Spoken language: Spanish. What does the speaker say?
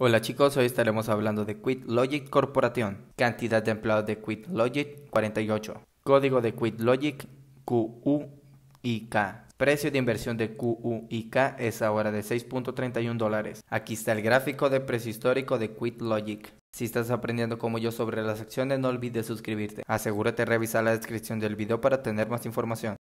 Hola chicos, hoy estaremos hablando de Logic Corporation. Cantidad de empleados de Logic: 48. Código de QuitLogic QUIK. Precio de inversión de QUIK es ahora de 6.31 dólares. Aquí está el gráfico de precio histórico de Logic. Si estás aprendiendo como yo sobre las acciones, no olvides suscribirte. Asegúrate de revisar la descripción del video para tener más información.